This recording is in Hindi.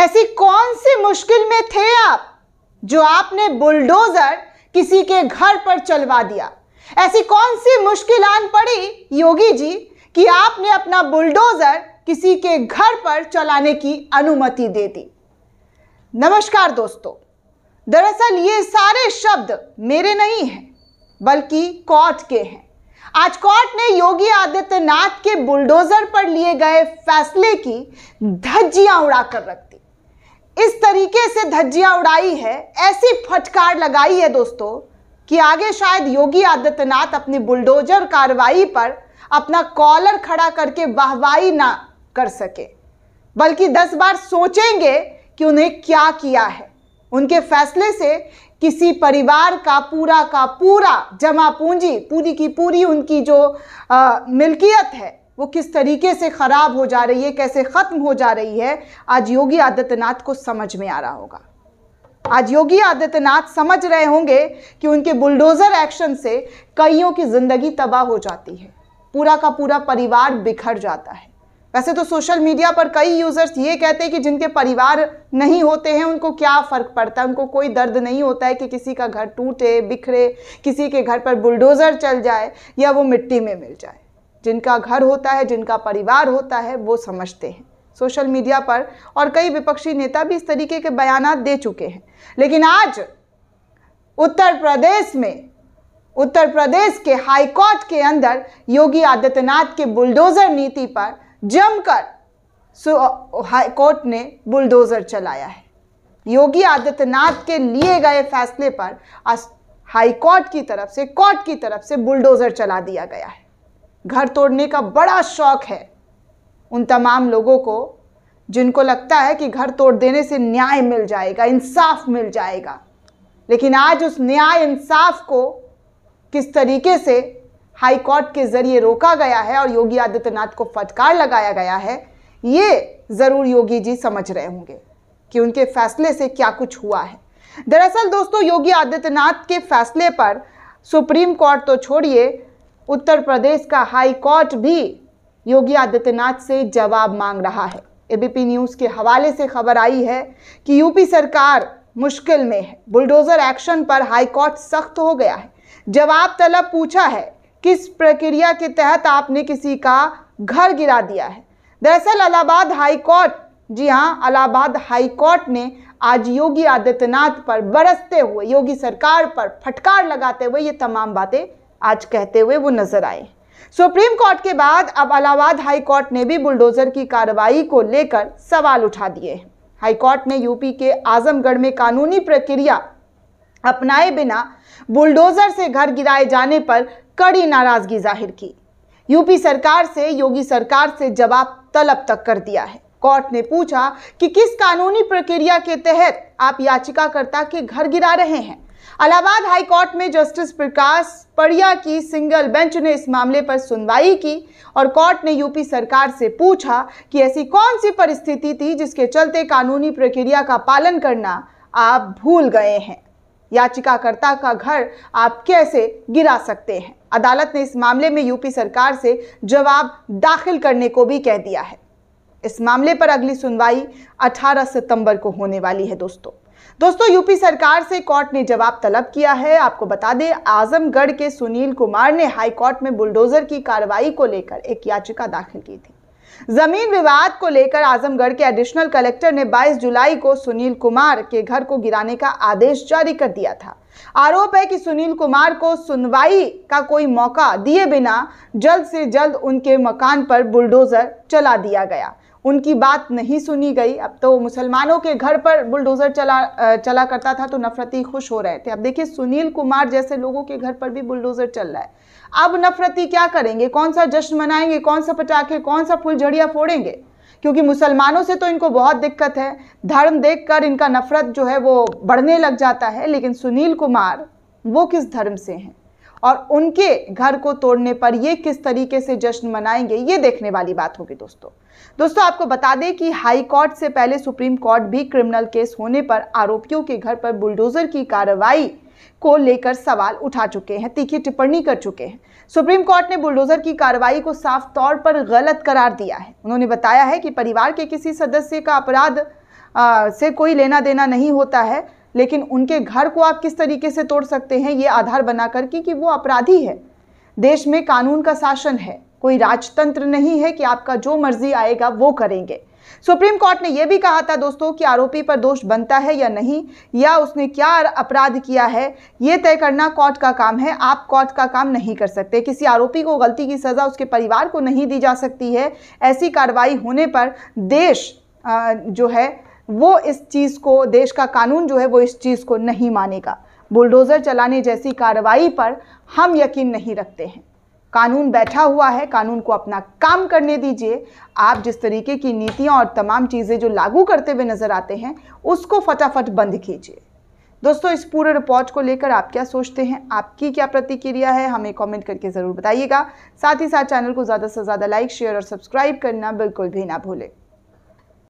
ऐसी कौन सी मुश्किल में थे आप जो आपने बुलडोजर किसी के घर पर चलवा दिया ऐसी कौन सी मुश्किल आन पड़ी योगी जी कि आपने अपना बुलडोजर किसी के घर पर चलाने की अनुमति दे दी नमस्कार दोस्तों दरअसल ये सारे शब्द मेरे नहीं हैं बल्कि कोर्ट के हैं आज कोर्ट ने योगी आदित्यनाथ के बुलडोजर पर लिए गए फैसले की धज्जियां उड़ाकर रख दी इस तरीके से धज्जियां उड़ाई है ऐसी फटकार लगाई है दोस्तों कि आगे शायद योगी आदित्यनाथ अपनी बुलडोजर कार्रवाई पर अपना कॉलर खड़ा करके वाहवाही ना कर सके बल्कि दस बार सोचेंगे कि उन्हें क्या किया है उनके फैसले से किसी परिवार का पूरा का पूरा जमा पूंजी पूरी की पूरी उनकी जो आ, मिल्कियत है वो किस तरीके से ख़राब हो जा रही है कैसे ख़त्म हो जा रही है आज योगी आदित्यनाथ को समझ में आ रहा होगा आज योगी आदित्यनाथ समझ रहे होंगे कि उनके बुलडोज़र एक्शन से कईयों की ज़िंदगी तबाह हो जाती है पूरा का पूरा परिवार बिखर जाता है वैसे तो सोशल मीडिया पर कई यूज़र्स ये कहते हैं कि जिनके परिवार नहीं होते हैं उनको क्या फ़र्क पड़ता है उनको कोई दर्द नहीं होता है कि किसी का घर टूटे बिखरे किसी के घर पर बुलडोज़र चल जाए या वो मिट्टी में मिल जाए जिनका घर होता है जिनका परिवार होता है वो समझते हैं सोशल मीडिया पर और कई विपक्षी नेता भी इस तरीके के बयान दे चुके हैं लेकिन आज उत्तर प्रदेश में उत्तर प्रदेश के हाईकोर्ट के अंदर योगी आदित्यनाथ के बुलडोज़र नीति पर जमकर हाईकोर्ट ने बुलडोज़र चलाया है योगी आदित्यनाथ के लिए गए फैसले पर हाईकोर्ट की तरफ से कोर्ट की तरफ से बुलडोज़र चला दिया गया है घर तोड़ने का बड़ा शौक है उन तमाम लोगों को जिनको लगता है कि घर तोड़ देने से न्याय मिल जाएगा इंसाफ मिल जाएगा लेकिन आज उस न्याय इंसाफ को किस तरीके से हाई कोर्ट के ज़रिए रोका गया है और योगी आदित्यनाथ को फटकार लगाया गया है ये ज़रूर योगी जी समझ रहे होंगे कि उनके फैसले से क्या कुछ हुआ है दरअसल दोस्तों योगी आदित्यनाथ के फैसले पर सुप्रीम कोर्ट तो छोड़िए उत्तर प्रदेश का हाई कोर्ट भी योगी आदित्यनाथ से जवाब मांग रहा है एबीपी न्यूज़ के हवाले से खबर आई है कि यूपी सरकार मुश्किल में है बुलडोज़र एक्शन पर हाई कोर्ट सख्त हो गया है जवाब तलब पूछा है किस प्रक्रिया के तहत आपने किसी का घर गिरा दिया है दरअसल अलाहाबाद हाई कोर्ट जी हाँ अलाहाबाद हाई कोर्ट ने आज योगी आदित्यनाथ पर बरसते हुए योगी सरकार पर फटकार लगाते हुए ये तमाम बातें आज कहते हुए वो नजर आए सुप्रीम कोर्ट के बाद अब अलाहाबाद हाई कोर्ट ने भी बुलडोजर की कार्रवाई को लेकर सवाल उठा दिए हाई कोर्ट ने यूपी के आजमगढ़ में कानूनी प्रक्रिया अपनाए बिना बुलडोजर से घर गिराए जाने पर कड़ी नाराजगी जाहिर की यूपी सरकार से योगी सरकार से जवाब तलब तक कर दिया है कोर्ट ने पूछा कि किस कानूनी प्रक्रिया के तहत आप याचिकाकर्ता के घर गिरा रहे हैं इलाहाबाद हाईकोर्ट में जस्टिस प्रकाश पड़िया की सिंगल बेंच ने इस मामले पर सुनवाई की और कोर्ट ने यूपी सरकार से पूछा कि ऐसी कौन सी परिस्थिति थी जिसके चलते कानूनी प्रक्रिया का पालन करना आप भूल गए हैं याचिकाकर्ता का घर आप कैसे गिरा सकते हैं अदालत ने इस मामले में यूपी सरकार से जवाब दाखिल करने को भी कह दिया है इस मामले पर अगली सुनवाई 18 सितंबर को होने वाली है दोस्तों दोस्तों यूपी सरकार से कोर्ट ने जवाब तलब किया है आपको बता दें आजमगढ़ के सुनील कुमार ने हाई कोर्ट में बुलडोजर की कार्रवाई को लेकर एक याचिका दाखिल की थी जमीन विवाद को लेकर आजमगढ़ के एडिशनल कलेक्टर ने 22 जुलाई को सुनील कुमार के घर को गिराने का आदेश जारी कर दिया था आरोप है कि सुनील कुमार को सुनवाई का कोई मौका दिए बिना जल्द से जल्द उनके मकान पर बुलडोजर चला दिया गया उनकी बात नहीं सुनी गई अब तो मुसलमानों के घर पर बुलडोज़र चला चला करता था तो नफरती खुश हो रहे थे अब देखिए सुनील कुमार जैसे लोगों के घर पर भी बुलडोज़र चल रहा है अब नफरती क्या करेंगे कौन सा जश्न मनाएंगे कौन सा पटाखे कौन सा फुलझड़िया फोड़ेंगे क्योंकि मुसलमानों से तो इनको बहुत दिक्कत है धर्म देखकर इनका नफरत जो है वो बढ़ने लग जाता है लेकिन सुनील कुमार वो किस धर्म से हैं और उनके घर को तोड़ने पर ये किस तरीके से जश्न मनाएंगे ये देखने वाली बात होगी दोस्तों दोस्तों आपको बता दें कि हाई कोर्ट से पहले सुप्रीम कोर्ट भी क्रिमिनल केस होने पर आरोपियों के घर पर बुलडोजर की कार्रवाई को लेकर सवाल उठा चुके हैं तीखी टिप्पणी कर चुके हैं सुप्रीम कोर्ट ने बुलडोजर की कार्रवाई को साफ तौर पर गलत करार दिया है उन्होंने बताया है कि परिवार के किसी सदस्य का अपराध से कोई लेना देना नहीं होता है लेकिन उनके घर को आप किस तरीके से तोड़ सकते हैं ये आधार बना करके कि वो अपराधी है देश में कानून का शासन है कोई राजतंत्र नहीं है कि आपका जो मर्जी आएगा वो करेंगे सुप्रीम कोर्ट ने यह भी कहा था दोस्तों कि आरोपी पर दोष बनता है या नहीं या उसने क्या अपराध किया है ये तय करना कोर्ट का काम है आप कोर्ट का काम नहीं कर सकते किसी आरोपी को गलती की सज़ा उसके परिवार को नहीं दी जा सकती है ऐसी कार्रवाई होने पर देश जो है वो इस चीज़ को देश का कानून जो है वो इस चीज़ को नहीं मानेगा बुलडोज़र चलाने जैसी कार्रवाई पर हम यकीन नहीं रखते हैं कानून बैठा हुआ है कानून को अपना काम करने दीजिए आप जिस तरीके की नीतियाँ और तमाम चीज़ें जो लागू करते हुए नज़र आते हैं उसको फटाफट बंद कीजिए दोस्तों इस पूरे रिपोर्ट को लेकर आप क्या सोचते हैं आपकी क्या प्रतिक्रिया है हमें कमेंट करके ज़रूर बताइएगा साथ ही साथ चैनल को ज़्यादा से ज़्यादा लाइक शेयर और सब्सक्राइब करना बिल्कुल भी ना भूलें